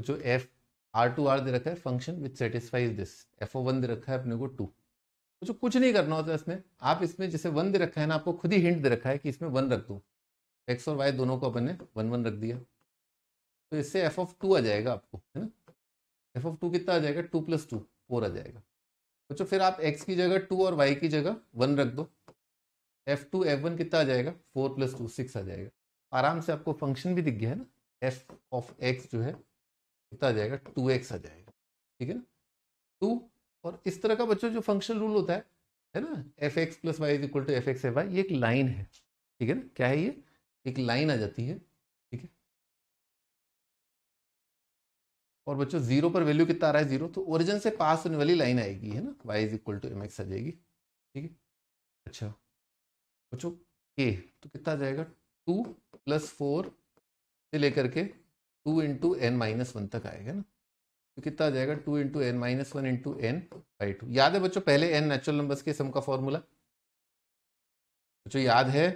जो F R to R दे रखा है function which satisfies this F of one दे रखा है अपने को टू तो जो कुछ नहीं करना होता इसमें आप इसमें जैसे वन दे रखा है ना आपको खुद ही हिंट दे रखा है कि इसमें वन रख दो एक्स और वाई दोनों को अपन ने वन वन रख दिया तो इससे एफ ऑफ टू आ जाएगा आपको है ना एफ ऑफ टू कितना आ जाएगा टू प्लस टू फोर आ जाएगा बच्चों तो फिर आप एक्स की जगह टू और वाई की जगह वन रख दो एफ टू एफ वन कितना आ जाएगा फोर प्लस टू सिक्स आ जाएगा आराम से आपको फंक्शन भी दिख गया है ना एफ ऑफ एक्स जो है कितना आ जाएगा टू एक्स आ जाएगा ठीक है ना टू और इस तरह का बच्चों जो फंक्शन रूल होता है है ना F X plus Y is equal to F X F Y ये एक लाइन है ठीक है ना क्या है ये एक लाइन आ जाती है ठीक है और बच्चों जीरो पर वैल्यू कितना आ रहा है जीरो तो ओरिजिन से पास होने वाली लाइन आएगी है ना Y is equal to M X आ जाएगी ठीक है अच्छा बच्चों के तो कितना आ जाएगा टू प्लस फोर से लेकर के two into N minus one तक आएगा ना तो कितना आ जाएगा two into N minus one into N by two याद है बच्चों पहले एन नेचुरल नंबर्स के सम का फॉर्मूला बच्चों याद है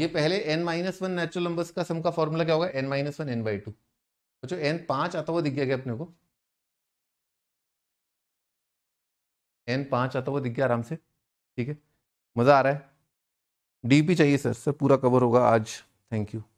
ये पहले N minus one natural numbers का सम का फॉर्मूला क्या होगा N minus one N by two बच्चों एन पांच आता हुआ दिख गया क्या अपने को एन पांच आता हुआ दिख गया आराम से ठीक है मज़ा आ रहा है डीपी चाहिए सर सर पूरा कवर होगा आज थैंक यू